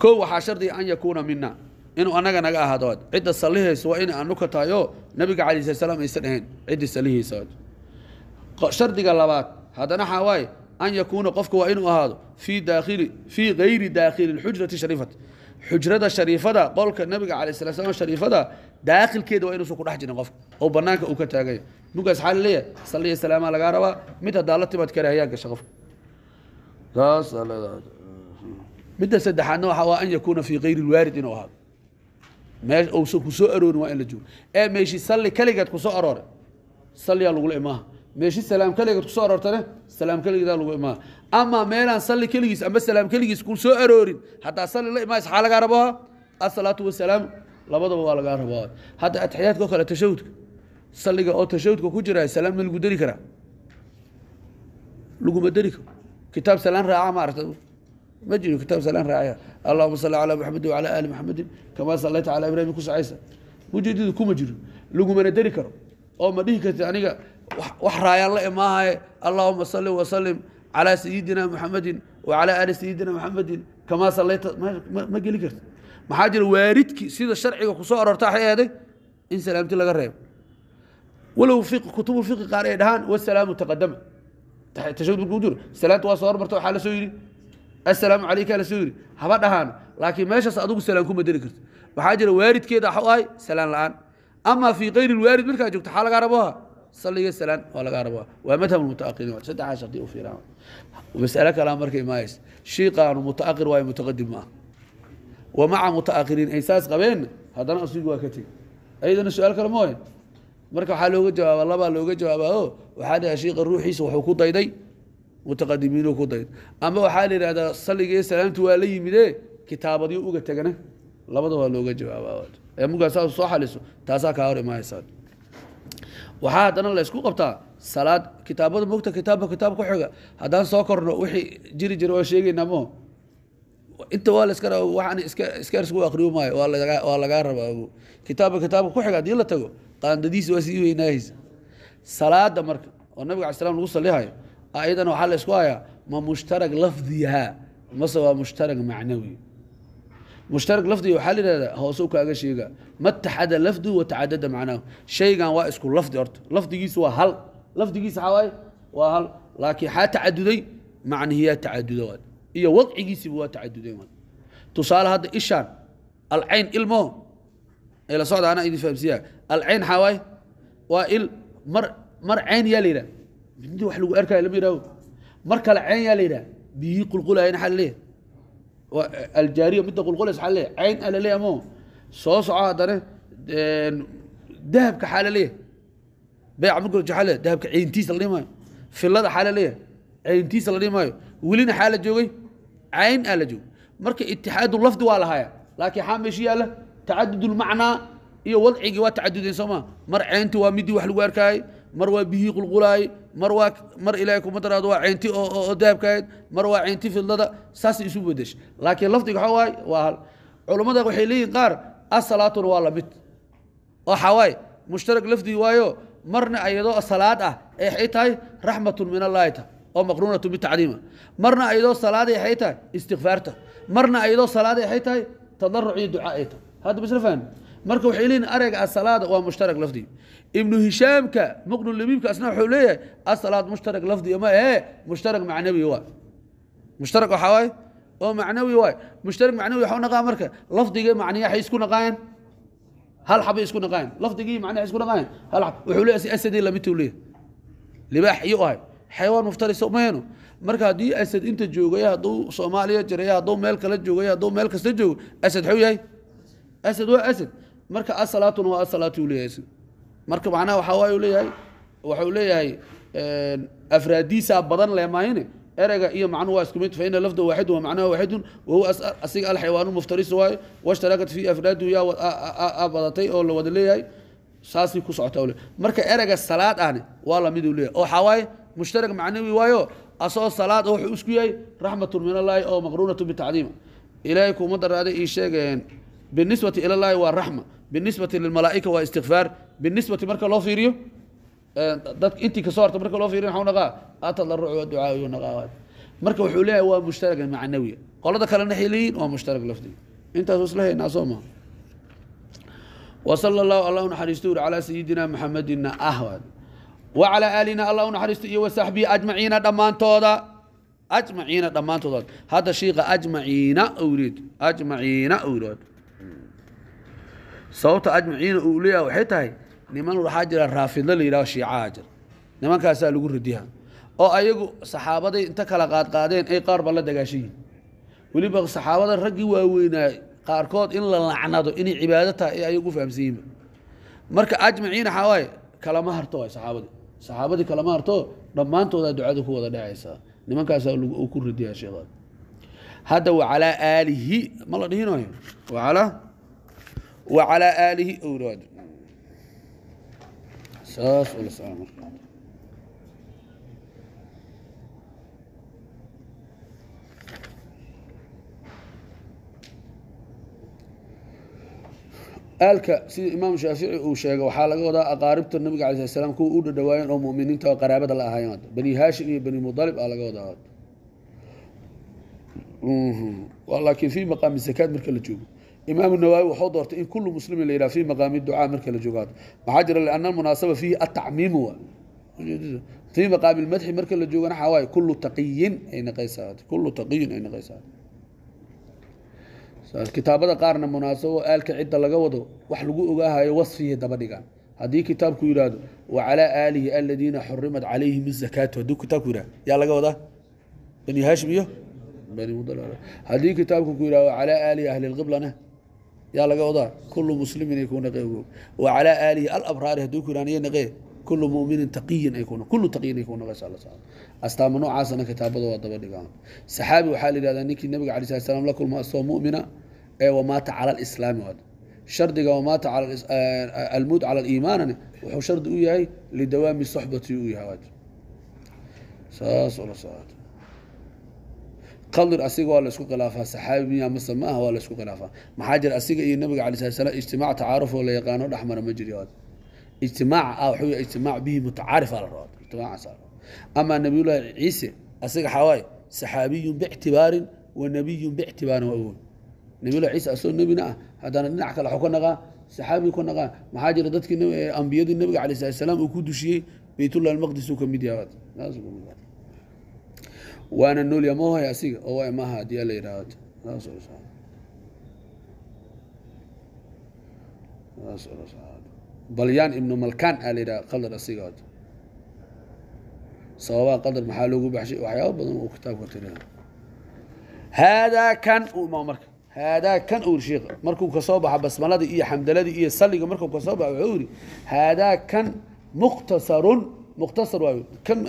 kow waxaa shardiga an yakuuna mina inuu annaga naga ahaado cidda sallihaysa waa inay anuka tahay oo nabiga calai sala slam aysan ahayn ciddii sallihaysa shardiga labaad haddana waxaa an yakuuna qofka waa inuu ahaado fii dakhili fii gayri daakhili lxujrati sharifat xujrada shariifada qolka nabiga ala sala slam shariifada daakhilkeeda waa inuusan kudhex jirin qofka oo banaanka uu ka taagaya nugaas xaal leeya salliya salaamaa lagaa rabaa mid haddaa la timaad karaahiyaa gasha qofka midda saddexaadna waxa waa an yakuuna fii kayri lwaarid inuu ahaado mee uusan ku aroorin waa in la joogo ee meeshii salli keligeed ku arooray salliyaa lagula imaaha meeshi salaam keligeed ku soo aroortane salaam keligeedaa lagu imaa amaa meelaan salli keligiis amba salaam keligiis ku soo aroorin haddaa salli la imaaysa xaa lagaa rabaa asalaatu wasalaamu labadaba waa lagaa rabaa hadda atixiyaadka oo kale tashahudka salliga oo tashahudka ku jiraa salaamna lagu dari karaa laguma dari karo kitaab salaan raaca ma aragta ma jiro kitaab salaan raacaya allahuma salli calaa maxamedin wacalaa aali maxamedin kamaa sallayta calaa ibraahim ku socaysa kuma jiro lagumana dari karo oo ma dhihi karti aniga wax raayaalle maahaye allahuma salli wasalim calaa sayidina muxamadin wacalaa aali sayidina muxamadin kamaa sallayta ma geli karto maxaa jira waaridkii sida sharciga ku soo waxay aheeday in salaamti laga reebo walow kutubu fiqi qaar ay dhahaan wasalaamu taqadama tashahudkudur salaamta waa soo hormarta waxaa la soo yidhi assalaamu calayka la soo yidhi haba dhahaan laakiin meeshaas adigu salaan ku madani karto maxaa jira waaridkeeda waxa u ahay salaan la'aan amaa fii kayri lwaarid markaa joogto xaa lagaa rabooha صلي سلام ولا قاربه ومذهب المتأخرين سد عشر دي وفيران مسألة كلام مركي مايس شيقا متأخر وهي متقدم معه ومع متأخرين إحساس قبين هذا أنا أصيب وقتي أيضا السؤال كلام مركب waxaa looga jawaaba laba looga jawaaba oo waxaa dhaha shiiqa ruuxiisa wuxuu ku dayday mutaqadimiinuu ku dayd ama waxaa la yidhahdaa salliga salaamtu waa la yimide kitaabadyo uga tagana labada waa looga jawaaba ee mugaa saas soo xaliso taasaa kaa hor imaaysaa waxaa haddana laysku qabtaa salaad kitaabada mugta kitaabka kitaab ku xiga haddaan soo korno wixii jiri jira waa sheegaynaa mo inta waa laska waxaan iska iska isku aqriyo maayo waa laga waa lagaa rabaa ogo kitaabka kitaabka ku xiga haddii la tago qaandadiisa waa sii weynaahaysa salaada marka oo nabiga alay slam lagu salihayo ayadana waxaa la hayaa ma mushtarag lafdiha mase waa mushtarag macnawi mushtarag lafdiga waxaa layidhahdaa hoose kaaga sheega mataxada lafdu watacadada macnaahu shaygan waa isku lafdi horta lafdigiisu waa hal lafdigiisa waxaa waaye waa hal laakiin xaa tacaduday macnihiyaa tacaduda waad iyo wadcigiisiiba waa tacaduday waad tusaale hadda ishaan alcayn ilmo ee la socda anaa idin fahamsiiyaa alcayn waxaa waaye waa il mar mar cayn yaa la yidhaha inta wax lagu arkaayo lama yidhaaho mar kale cayn yaa la yidhaha biyihii qulqulaayana xaa la leeyahay aljaariya midda qulqulays aa leeyahay cayn aa laleeyahy amo soo soco haddana dahabka xaa laleeyahay beeca marku rajo le dahabka cayntiisa la dhihi maayo fillada xaa laleeyahay cayntiisa la dhihi maayo welina xaa la joogay cayn aa la joogay marka itixaadu lafdi waa lahaya laakiin xaa meesha yaalla tacadud lmacnaa iyo wadcigii waa tacadudeen soo maa mar caynti waa midii wax lagu arkaayey mar waa bihii qulqulaayey mar waa mar ilahay kuma daraado waa ceynti oo daabkahayd mar waa ceynti fidlada saasay isu bedeshay laakiin lafdiga waxaa waaye waa hal culammada waxay leeyihin qaar asalaatuna waa la mid oo xawaaye mushtarag lafdigi waayo marna ayadoo salaad ah ay waxay tahay raxmatun min allaahi tahay oo maqruunatun bitacdiima marna ayadoo salaad waxay tahay istikfaarta marna ayadoo salaad waxay tahay tadaruc iyo ducaa ay tahay hadda ma isla fahmi marka waxay leeyihin ereyga asalaada waa mushtarag lafdiga ibnu hishaamka muqnulabiibka asna wuxuu leeyahay asalaad mushtarag lafdiga ma ahee eh, mushtarag macnawi waa mushtarag waxaa waaye oo macnawi waay mushtarag macnawi waxaa u naqaa marka lafdiga macniyaxay isku naqaayeen hal xabay isku naqaayeen lafdigii macnaha isku naqaayeen hal xab wuxuu leeyahay asadii lamituu leeyahay libaax iyo ahay xayawaan muftariso mahayno marka haddii asad inta joogaya hadduu soomaaliya jiraya hadduu meel kale joogaya hadduu meel kasta joogo asad xuu yahay asad waa asad marka asalaatuna waa asalaatu leeyahay marka macnaha waxaa waaye leeyahay waxa leeyahay afraadiisaa badan leemaahine erega iyo macnuhu waa isku mid faina lafda waaxidu wa macnaha waaxidun wahuwa asiga alxayawaanu muftaris waayo washtarakat fii afraadu yaa badatay oo la wada leeyahay saasay ku socota u le marka erega salaad ahne waa lamid uu leeyahay oo xawaaye mushtarag macnawi waayo asoo salaad oo wuxuu isku yahay raxmatun min allahi oo maqruunatu bitacdiima ilaahay kuumada raaday ii sheegeen بالنسبة إلى الله والرحمة بالنسبة للملائكة واستغفار بالنسبة مركا لو فيريو dadk intii ka soo harta marka loo fiiriyo maxuu naqaa atadarruc wa ducaa iyo naqaa marka wuxuu leeyahay waa mushtarak macnawi qolada kale naxiliin waa mushtarak lafdi intaas isla hayna sooma وصلى الله الله نحرسته على سيدنا محمد أهوان وعلى آلنا الله نحرسته وصحبه أجمعين دمان تودا أجمعين دمان تودا هذا شيخ أجمعين أوريد أجمعين أوريد sababta ajmaciina uu leeyaha waxay tahay niman waxaa jira raafidlo la yidhaho shiicaa jir nimankaasaa lagu radiha oo ayagu saxaabaday inta kala qaadqaadeen ay qaar ba la dagaashan yihin weliba saxaabada raggii waaweynaay qaarkood in la lacnado inay cibaado tahay ee ayagu fahamsan yihinba marka ajmaciin waxaa waaye kalama harto waay saxaabadii saxaabadii kalama harto dhammaantoodaa ducada ku wada dhacaysaa nimankaasaa ku radiyaa sheekhaad hadda wa calaa aalihi ma la dhihinayo wa calaa wacalaa aalihi owlaad saas ula aalka sida imaam shaafici uu sheega waxaa laga wadaa aqaaribta nabiga ala sla slam kuwa u dhadhawaayeen oo muminiinta oo qaraabada la ahaayeen bani haashim iyo bani mudalib aa laga wadaa mhm. laakiin fi maqaami zakaad marka la joogo imaamu nawaawi waxuu doortay in kullu muslimin la yidhaha fi maqaami ducaa marka la joogaado maxaa jira lianna almunaasaba fiihi atacmiimu waa fii maqaami lmadxi marka la joogana waxaa waaye kullu taqiyin ay naqaysaatay kullu taqiyin ay naqaysaatay kitaabada qaarna munaasabo aalka cidda laga wado wax lagu ogaahayo wasfihii daba dhigaan haddii kitaabku yidhaahdo wacalaa aalihi aladiina xurimat calayhim izakaatu hadduu kitaabku yidhahdo yaa laga wadaa bani haashim iyo bani mudl haddii kitaabku ku yidhahdo calaa aalihi ahli lqiblana yaa laga wadaa kulu muslimin ay kuu naqeego wa calaa aalihi alabraari hadduu ku iraaniyo naqee kulu muminin taqiyin ay kuu kulu taqiyin ay kuu naqeysa alla taala astaamo noocaasana kitaabada waa daba dhigaan saxaabi waxaa la yidhahdaa ninkii nabiga alay sala slam la kulma asoo mu'mina ee wamaata cala alislaami waad shardiga wamaata almuut cala aliimaanana wuxuu shardi u yahay lidawaami soxbati u yahay waad saas ula socota qalin asiga waa laisku khilaafaa saxaabiya mase ma ah waa laisku khilaafaa maxaa jira asiga iyo nabiga alay sala slam ijtimaac tacaarufoo la yaqaano dhexmara ma jiri ijtimaac ah waxawy ijtimaac bihi mutacaarif aa la rabaa ijtimacaas amaa nabiyullaahi ciise asiga xawaaye saxaabiyun bictibaarin wa nabiyun bictibaarin waa ogoy nabiyullahi ciise asoo nebina ah haddana dhinac kale waxu ka naqaa saxaabi ka naqaa maxaa jira dadkii eh, ambiyadii nabiga alay sala salaam uu ku dushiyey beytullah almaqdis uu ka mid yahay waana noolya mahoy asiga oo waa maaha hadii ala yidhaahdo balyaan ibnu malkaan aa la yidhaha qadar asiga sababaa qadar maxaa loogu baxshay waxyaaba badan uu kitaabka tirina haadaa kan m marka haadaa kan ur sheikh markuu kasoo baxa basmaladii iyo xamdaladii iyo saliga markuu kasoo baxa wuxuu yidhi haadaa kan mukhtasarun mukhtasar waayo kan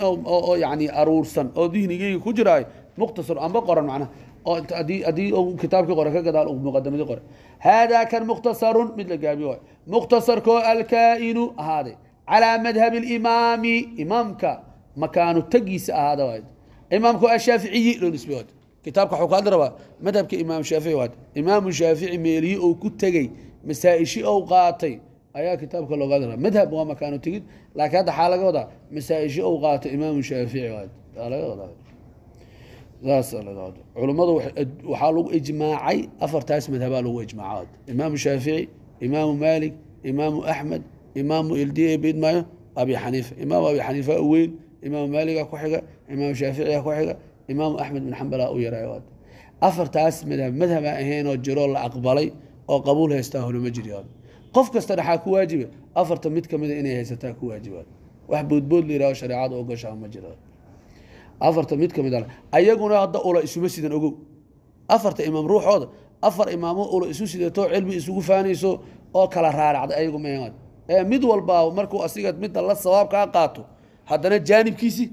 yani aruursan oo dihnigayga ku jiraayo mukhtasar amba qoran macnaha oo haddii haddii uu kitaabkii qore ka gadaal uu qore haadaa kan mukhtasarun mid la gaabiyo waayo mukhtasarkoo alkaa'inu ahaaday calaa madhabi alimaami imaamka makaanu tagiisa ahaada waayo imaamka ashaaficiyi loo nisbeeyo kitaabka waxuu kaadli rabaa madhabka imaam shaafici waad imaamu shaafici meeliyi uu ku tegey masaa ou qaatay ayaa kitaabka looga hadlaa madhab waa makaano tegid laakiin hadda xaa laga wadaa masaa-isha ou qaato imaamu shaafici aa laga wadaa culimmadu waxaa lagu ijmaacay afartaas madhabaa lagu ijmaaca imaamu shaafici imaamu maalik imaamu axmed imaamu ildiya bidmayo abi xaniifa imaamu abi xaniifaa weyn imaamu maaliga ku xiga imaamu shaaficiga ku xiga imaamu axmed bin xambala u yaraayo afartaas madhab madhabaa ahaynoo jiroo la aqbalay oo qabuul haystaa holoma jiri qof kasta dhaxaa ku waajiba afarta mid kamida inay haysataa ku waajibaan wax boodbood la yihaaho shareecada ogoshaa ma jira afarta mid kamid a ah, ayaguna hadda ula isuma sidan ogow afarta imaam ruuxooda afar imaamoo ula isu sidato cilmi isugu faanayso oo kala raaracda ayagu maad ee mid walbaa markuu asiga midda la sabaab kaa qaato haddana jaanibkiisi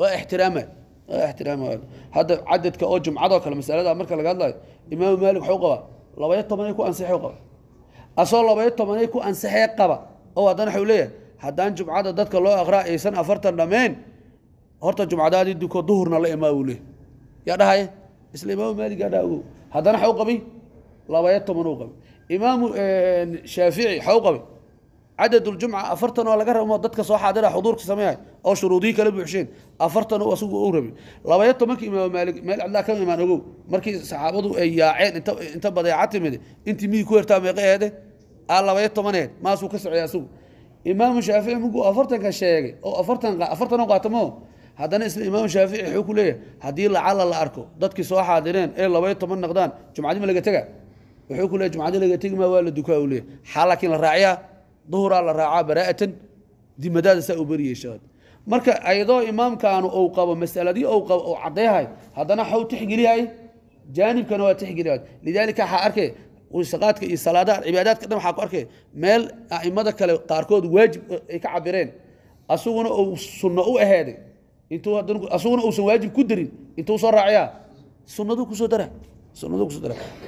waa ixtiraama waa ixtiraama hadda cadadka oo jumcadoo kale masalada marka laga hadlayo imaamu maalik waxuu qabaa labaya tobanay ku ansixi qaba asoo labayo tobanay ku ansaxee qaba oo haddana waxuu leeyahay haddaan jumcada dadka loo aqraa aysan afartan dhammayn horta jumcadaadii duko duhurna la imaa uu leeyahy yaa dhahay isla imaamu maalig yaa dhaha ogow haddana u qabay labayo toban qabay imaamu eh, shaafici u qabay cadad اljumca afartan waa laga rabmo dadka soo xaadira xuduurka sameeyahay oo shuruudihii kala buuxsheen afartan u asagu u rabin labaya tobankii imaam maalik meel cadlaa ka imaan ogow markii saxaabadu ay yaaceen inta inta badeeca timide intii miyii ku hertaa meeqa eede aa labaya tobaneed maasuu ka socday asagu imaamu shaafici markuu afartanka sheegay oo afartan afartan oo qaatamo haddana isla imaamu shaafici wuxuu ku leeyahay haddii lacala la arko dadkii soo xaadireen ee labaya toban noqdaan jumcadii ma laga tega wuxuu ku leeyahy jumcadii laga tegi maa waa la dukaa duhuraa la raacaa baraa'atan dimadaada saa u beriyeyshaad marka ayadoo imaamkaanu ou qabo masaladii ou qabo ou caddeehay haddana xaw tixgelihay jaanibkana waa tixgelihay lidaalika waxaa arkay saqaadka iyo salaadaha cibaadaadka dhan waxaa ku arkay meel a'immada kale qaarkood waajib ay ka cabireen asaguna uu sunno u aheeday intuu asaguna uusan waajib ku darin intuu soo raaciyaa sunnaduu kusoo dara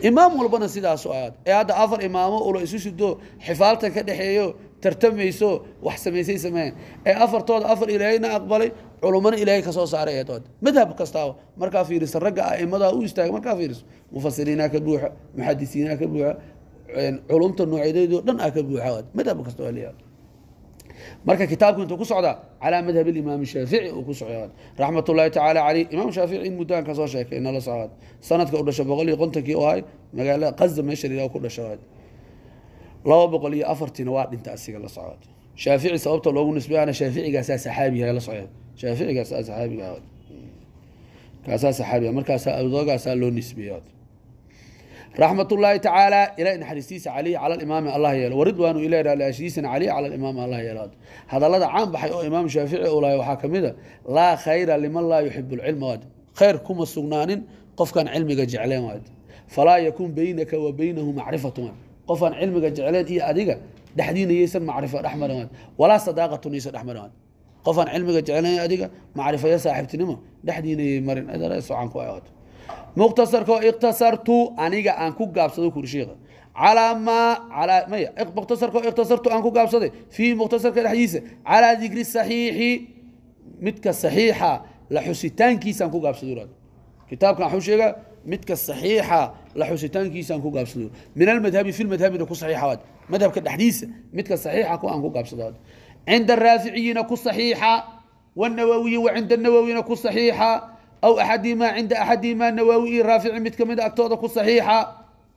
imaam walbana sidaaso aad ee hadda afar imaamo ulo isu shido xifaaltan ka dhexeeyo tartamayso wax samaysay sameeyan ee afartooda afar ilaahayna aqbalay culummana ilaahay ka soo saaray eedood madhab kastaaba markaa fiiriso ragga a'imadaa u istaaga markaa fiiriso mufasiriinaa ka buuxa muxadisiinaa ka buuxa culumta noocyadeedoo dhan aa ka buuxa madhab kastoo leeyahay marka kitaabku intuu ku socda calaa madhab imaam shaafici uu ku socda raxmat ullahi tacaala caleyh imaam shaafici in muddaanka soo sheekay nala socod sanadka u dhasho boqol iyo kontonkii u ahay magaalada qaza meesha la ku dhasho laba boqol iyo afartiina waa dhinta asiga la socod shaafici sababta loogu nisbeana shaaficigaasaa saxaabiga la socda shaaficigaasaa saxaabiga kaasaa saxaabiga markaasaa awdogaasaa loo nisbeeyo raxmat ullaahi tacaala ilahay naxariistiisa caleyh cala alimaami allah yeelo waridwaanu ilahi laashdiisana caleyh cala alimaami allah yeelaado hadallada caan baxay oo imaam shaafici uu lahay waxaa ka mid a ah, laa khayra liman laa yuxibu lcilma waad khayr kuma sugnaanin qofkaan cilmiga jecleen waad falaa yakun beynaka wa beynahu macrifatu waad qofaan cilmiga jecleen iyo adiga dhexdiina yaysan macrifo dhexmaran waad walaa sadaaqatun yaysan dhexmaran waad qofaan cilmiga jecleen iyo adiga macrifo iyo saaxiibtinimo dhexdiina yay marin socaan ku ah muktasarko iktasartu aniga aan ku gaabsado kuri sheekha calaa maa alaa maya mukhtasarko ikhtasartu aan ku gaabsaday fiihi mukhtasarka dhexdiisa calaa dikri saxiixi midka saxiixa la xusitaankiisaan ku gaabsado iraado kitaabkan waxuu sheegaa midka saxiixa la xusitaankiisaan ku gaabsado min almadhabi fi lmadhabina ku saxiixa waad madhabka dhexdiisa midka saxiixa ku aan ku gaabsado waad cinda araaficiyiina ku saxiixa wanawaawiyi wa cinda ku saxiixa aw axadihimaa cinda axadihimaa nawaawi iyo raafici mid kamida agtooda ku saxiixa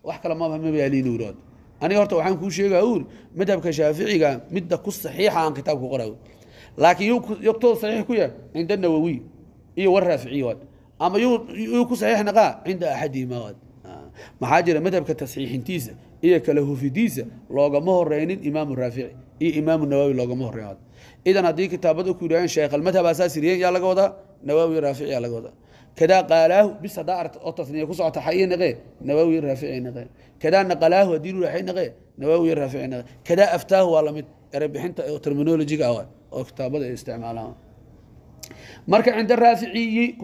wax kale maba mabaaliin iraad aniga horta waxaan kuu sheegaa uri madhabka shaaficiga midda ku saxiixa aan kitaabka qoray laakiin yugtooda saxiix ku yahay cinda nawawiy iyo war raaficiy waad ama yuu ku saxiix naqaa cinda axadihimaa waad maxaa jira madhabka tasxiixintiisa iyo kala hufidiisa loogama horeynin imaamu raafici iyo imaamu nawaawi loogama horeyn idan haddii kitaabada ku yidhaaheen sheekh almadhab asaas iriyeen yaa laga wadaa nawaawi raafici laga wadaa kadaa qaalaahu bis hadaa aragta oo tasniya ku socota xaye naqee nawaawi raafici naqee kadaa naqalaahu haddii lu raxay naqee nawaawi raafici naqee kadaa aftaahu waa lamid eray bixinta oo terminolojiga ah oo kitaabada ay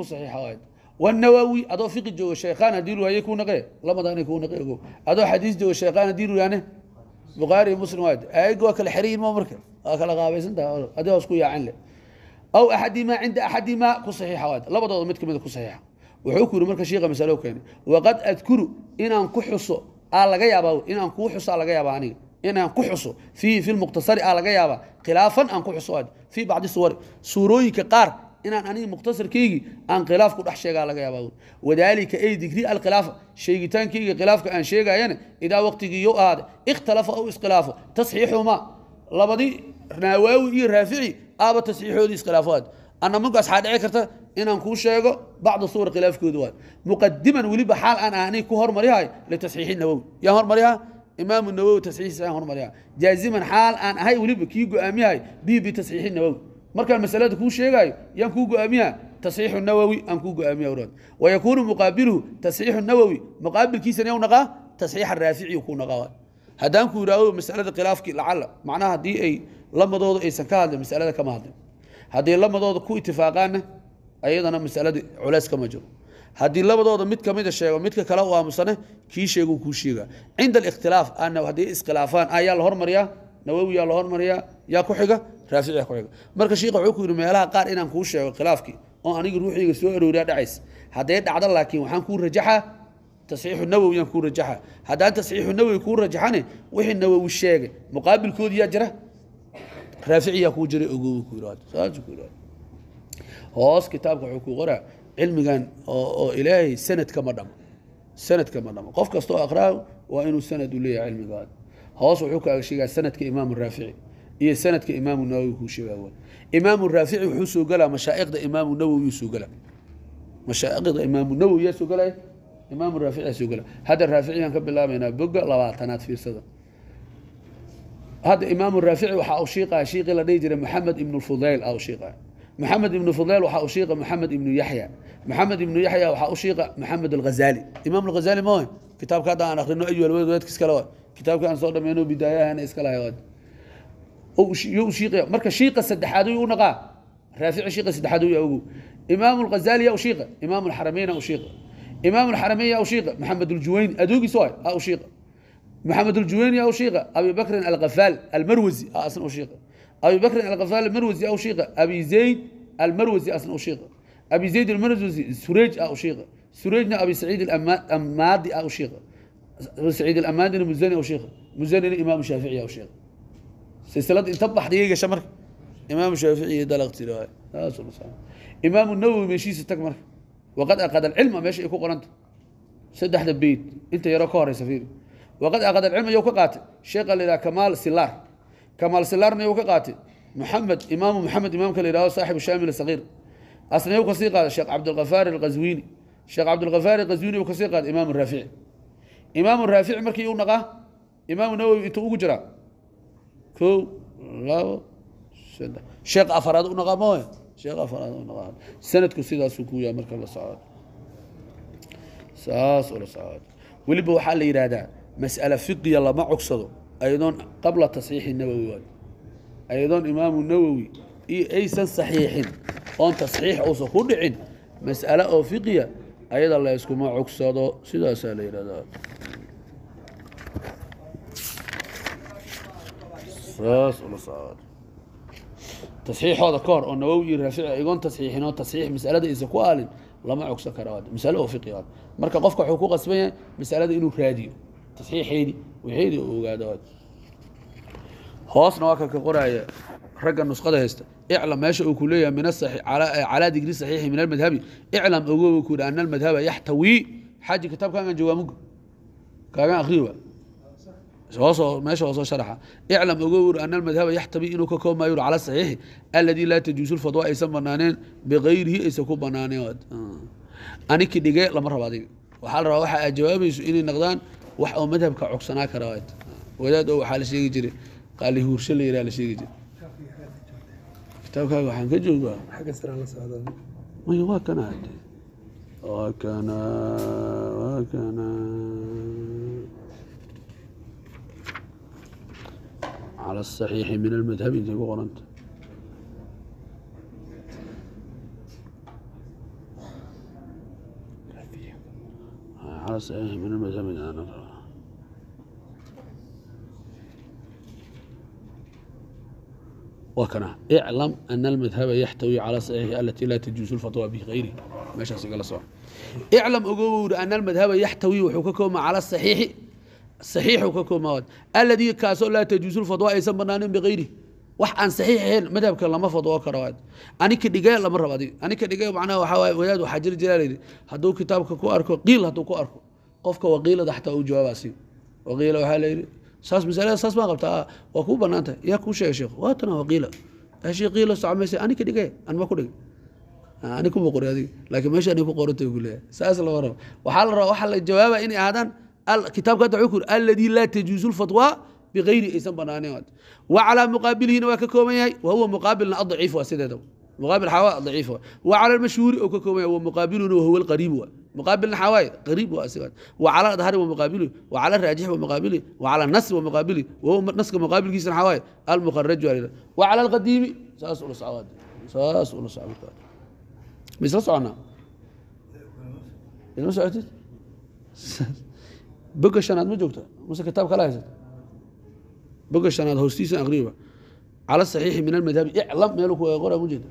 والنووي أدو فقه جو الشيخان أديرو هي يكون نقي لما دان يكون نقي أدو حديث جو الشيخان أديرو يعني بغاري مسلم وايد أيقوا كل حرير ما مركب أكل غابة سنتا أدو أسكو يا عنله aw axadimaa cinda axadimaa ku saxiixa waad labadooda mid ka mida ku saxiixa wuxuu ku yidhi marka shiikha masalo keenay waqad adkuru inaan ku xuso aa laga yaabaa inaan kuu xuso aa laga yaabaa aniga inaan ku xuso fiihi fi lmuqhtasari aa laga yaabaa khilaafan aan ku xuso aad fii bacdi suwari suurooyinka qaar inaan aniga mukhtasarkaygii aan khilaaf ku dhex sheegaa laga yaabaa wadaalika ay digrii alkhilaafa sheegitaankayga khilaafka aan sheegayana idaa waqtigii yow ahaada ikhtalafa aw iskhilaafo tasxiixumaa labadii naawaawi iyo raafici aaba tasxiixoodii iskhilaafad anna markaas waxaa dhici karta inaan kuu sheego bacda suwar khilaafkooda waan muqadiman weliba xaal aan aanay ku hormaryahay litasxiixi nawowi yaan hormaryaha imaamu nawowi tasxiixiisa yaan hormaryaha jaaziman xaal aan ahay weliba kii go-aamiyahay bii bitasxiixi nawowi markaan masalada kuu sheegaayo yaan kuu go-aamiyaha تصيح النووي أم كوجو أمي أوراد ويكون مقابله تصحيح النووي مقابل كيس يوم نقا تصحيح الرافعي يكون نقا هدانكو راوي مسألة خلاف لعل معناها دي أي lamadooda aysan ka hadlin masalada kama hadlin haddii lamadooda ku itifaaqaanna ayadana masalada culeys kama jiro haddii labadooda mid kamida sheego midka kale u aamusane kii sheeguu kuu sheega cinda alikhtilaaf ana haddii iskhilaafaan ayaa la hormariyaa nawowiyaa la hormariyaa yaa ku xiga raafici ku xiga marka shiika wuxuu ku yidhi meelaha qaar inaan kuu sheego khilaafkii oo aniga ruuxiyga soo arooriyaa dhacays hadday dhacda laakiin waxaan kuu rajaxaa tasxiixu nawowiyaan kuu rajaxaa haddaan tasxiixu nawowi kuu rajaxane wixii nawowi sheegay muqaabilkoodiyaa jira raaficiyaa kuu jiray ogow ku yidhaahdo saasuu ku yidhahdo hoos kitaabka wuxuu ku qoraa cilmigan oo ilaahay sanadka ma dhamo sanadka ma dhamo qof kasta aqraa waa inuu sanad u leeyahay cilmigaada hoos wuxuu kaaga sheegaa sanadka imaamu raafici iyo sanadka imaamu nawowi kuu sheegaa imaamu raafici wuxuu soo galaa mashaa'iqda imaamu nawowi soo gala mashaa'iqda imaamu nawowi yaa soo galaya imaamu raafici yaa soo gala hadda raafici ka bilaabaynaa boga labaatanaad fiirsada hadda imaamu raafici waxaa u shiiqaa shiiqii la dhihi jiray moxamed ibnu fudayl aa u shiiqaa moxamed ibnu fudayl waxaa u shiiqa moxamed ibnu yaxya moxamed ibnu yaxya waxaa u shiiqa moxamed alghazaali imaam alghazaali ma way kitaabka hadda aan akhrino ayuha lawada wadaadkiis kale way kitaabka aan soo dhammayno bidaayahan iska lahay waad yuu shiiqaya marka shiiqa saddexaad u naqaa raafici shiiqa saddexaad u ogu imaamu alghazaali yaa u shiiqa imaamu alxaramayn aa u shiiqa imaamu alxaramayn yaa u shiiqa moxamed aljuwayn aduugiis waay aa u shiiqa محمد الجويني أو شيخة أبي بكر الغفال المروزي أصلا أو شيخة أبي بكر الغفال المروزي أو شيخة أبي زيد المروزي أصلا أو شيخة أبي زيد المروزي سريج أو شيخة سريجنا أبي سعيد الأمادي أو شيخة سعيد الأمادي أو شيخة مزني الإمام الشافعي أو شيخة سلسلة تطبح دقيقة شمر إمام الشافعي ده الاغتراء إمام النووي ماشي ستك مرك وقد أقد العلم ماشي يكون قرنت أحد البيت أنت يراك يا سفيري waqad aqad alcilm yuu ka qaatay sheekha la yidhaha kamaal silaar kamaal silaarna yuu ka qaatay moxamed imaamu moxamed imaamka la yidhahdo saaxibu shaamil sagiir asna yuu kasii qaaday sheekh cabdulkafaar alqaswiini sheekh cabdulkafaar alqaswiini yuu kasii qaaday imaamu raafici imaamu raafici markii uu naqaa imaamu nawowi intuu ugu jiraa kow labo saddex sheekh afaraad u naqaa mooye sheekh afaraad u naqaa sanadku sidaasuu ku yahay marka la socdo saas ula socdo weliba waxaa la yidhaahdaa mas'ale fiqiya lama cogsado ayadoon qabla tasxiixi nawowi waay ayadoon imaamu nawowi iyo aysan saxiixin oon tasxiix uusan ku dhicin mas'ale oo fiqiya ayada la yskuma cogsado sidaasaa la yidhahdaa tasxiixooda ka hor oo nawowi iyo raafici igoon tasxiixin oo tasxiix masalada isa ku aalin lama cogsan kara masale oo fiqiga marka qofka wuxuu ku qasban yahay masalada inuu raadiyo taxiixeedii waxeedii u ogaado hoosna waa ka ka qoraya ragga nusqada haysta iclam meesha uu ku leeyahay min calaa digri saxiixi min almadhabi iclam ogow ku yidhi ana almadhaba yaxtawii xaaji kitaabkaagan jawaamuga kaagan akhriyo wa hoosoo meesha hoosoo sharaxa iclam ogow yidhi ana almadhaba yaxtabii inuu ka koob maayo yidhi cala saxiixi alladii laa tajuusu lfadwa aysan banaaneen bikayrihi aysan ku banaaneen anikii dhige lama rabo adiga waxaa la rabaa waxa aad jawaabayso inay noqdaan wax oo madhabka cogsanaa kara waad wadaad oo waxaa la sheegi jiray qaali huursho la yidhaha la sheegi jiray kitaabkaaga waxaan ka joogaa xagga sira la socdaa maya waa kana hade waa kana waa kana على الصحيح من المذهب يقول أنت على الصحيح من المذهب أنا وكنا اعلم أن المذهب يحتوي على صحيح التي لا تجوز الفتوى بغيره ماشي سيقال صح اعلم أقول أن المذهب يحتوي وحككما على الصحيح صحيح وككما الذي كاسو لا تجوز الفتوى أيسا بنان بغيره wax aan saxiix ahayn madhabka lama fadwo karo waad anika dhigay lama rabo adiga anika dhigay macnaha waxa waaye wadaad waxa jira jalaaleed haduu kitaabka ku arko qiil haduu ku arko qofka waqiilada xataa uu jawaabaasi waqiila waxa la yiri saas masalada saas baan qabtaa waa kuu banaantah yaa kuu sheega sheekh waatana waa qiila shee qiila socomaysa anika dhige anma ku dhig ani kuma qori adig laakiin meesha ani ku qoranta ugu saas lama rabo waxaa la rabaa waxaa la jawaaba inay ahaadaan kitaabka hadda wuxuu yidhi alladii laa tajuusu lfatwa bikayri aysan banaaneyn wa calaa muqaabilihina waa ka kooban yahay wa huwa muqaabilna adaciif waa sideedaba muqaabil xawa daciif wa calaa almashhuuri oo ka kooban yahay wa muqaabiluna wa huwa alqariib waa مقابل الحوائط قريب واسوات وعلى الاظهار ومقابله وعلى الراجح ومقابله وعلى النص ومقابله وهو نص مقابل كيس الحوائط المخرج وعلى, القديم ساس ولا سعواد ساس ولا سعواد مش رسعنا ما سعوتت بقى شناد ما مس كتاب كلا هيست بقى شناد هوستيسن اغريبه على الصحيح من المذهب اعلم مالك وغرا مجد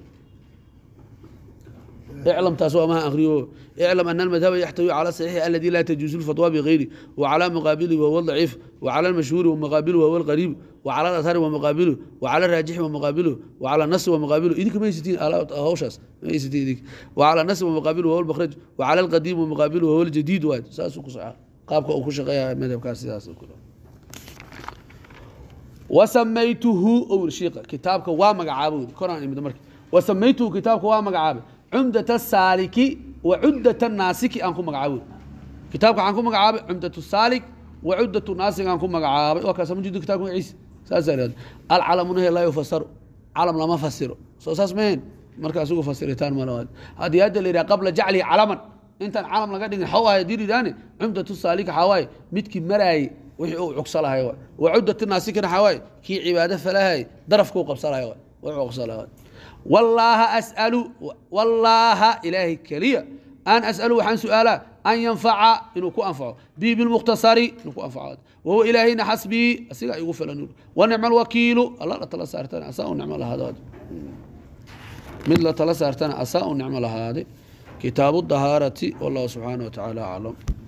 اعلم تاسو ما أغريه اعلم أن المذهب يحتوي على الصحيح الذي لا تجوز الفتوى بغيره وعلى مقابله وهو الضعيف وعلى المشهور ومقابله وهو الغريب وعلى الأثار ومقابله وعلى الراجح ومقابله وعلى النص ومقابله إذيك ما يستين على هوشاس ما يستين إذيك وعلى النص ومقابله وهو المخرج وعلى القديم ومقابله وهو الجديد واد ساسو قصعة قابك أو كشقيا مذهب كاسي ساسو كله وسميته أو شيقة كتابك وامق عابود كران وسميته كتابك وامق عابود cumdat saaliki wa cuddat naasiki aan ku magacaabo kitaabka waxaan ku magacaabay cumdat saalik wa cuddat naasik aan ku magacaabay waa kaas majidu kitabka magaciisa saasaa ihahda alcalamuna laa yufasaru calam lama fasiro soo saas mehen marka asugu fasiritaan malawaad haddii hadda la yidhaha qabla jaclihi calaman intaan calam laga dhigin xaw ahay haddii lidhaane cumdat saalik waxaa waaye midkii maraayey wixii uu wallaaha asalu wallaaha ilaahay keliya aan as'alu waxaan su'aalaa an yanfaca inuu ku anfaco bi bilmukhtasari inuu ku anfaco wahuwa ilaahayna xasbii asigaa igu filan wa nicma alwakiilu allah la tala saartana asaa u nicmo lahaadaad mid la tala saartana asaa u nicmo lahaade kitaabu dahaarati wallahu subxaana wa tacaala aclam